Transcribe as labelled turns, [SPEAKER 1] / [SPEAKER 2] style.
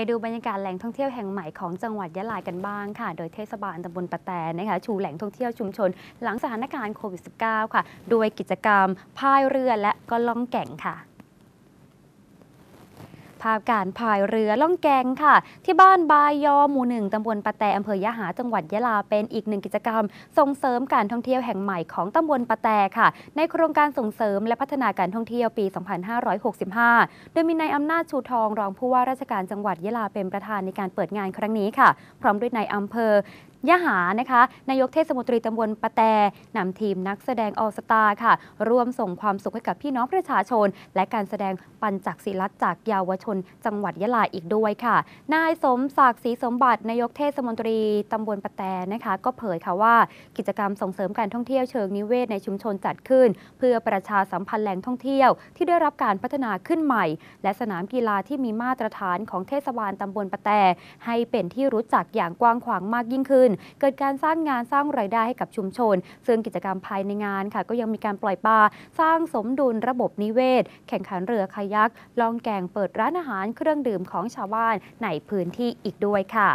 [SPEAKER 1] ไปดูบรรยากาศแหล่งท่องเที่ยวแห่งใหม่ของจังหวัดยะลา กันบ้างค่ะ โดยเทศบาลตำบลปะแตนนะคะ ชูแหล่งท่องเที่ยวชุมชนหลังสถานการณ์โควิด -19 ค่ะ โดยกิจกรรมพายเรือและก็ล่องแก่งค่ะภาพการพายเรือล่องแกงค่ะ ที่บ้านบายยอหมู่หนึ่งตำบลปะแตอำเภอยะหาจังหวัดยะลาเป็นอีกหนึ่งกิจกรรม ส่งเสริมการท่องเที่ยวแห่งใหม่ของตำบลปะแตค่ะ ในโครงการส่งเสริมและพัฒนาการท่องเที่ยวปี 2565 โดยมีนายอำนาจชูทองรองผู้ว่าราชการจังหวัดยะลาเป็นประธานในการเปิดงานครั้งนี้ค่ะ พร้อมด้วยนายอำเภอยะหานะคะนายกเทศมนตรีตำบลปะแตนำทีมนักแสดงออสตาค่ะร่วมส่งความสุขให้กับพี่น้องประชาชน และการแสดงปัญจักศิลัจากเยาวชนจังหวัดยะลาอีกด้วยค่ะ นายสมศักดิ์ศรีสมบัติ นายกเทศมนตรีตำบลปะแตนะคะก็เผยค่ะว่ากิจกรรมส่งเสริมการท่องเที่ยวเชิงนิเวศในชุมชนจัดขึ้น เพื่อประชาสัมพันธ์แหล่งท่องเที่ยว ที่ได้รับการพัฒนาขึ้นใหม่ และสนามกีฬาที่มีมาตรฐานของเทศบาลตำบลปะแตให้เป็นที่รู้จักอย่างกว้างขวางมากยิ่งขึ้นนเกิดการสร้างงานสร้างรายได้ให้กับชุมชน ซึ่งกิจกรรมภายในงานค่ะ ก็ยังมีการปล่อยปลา สร้างสมดุลระบบนิเวศ แข่งขันเรือคายัก ลองแก่งเปิดร้านอาหารเครื่องดื่มของชาวบ้านในพื้นที่อีกด้วยค่ะ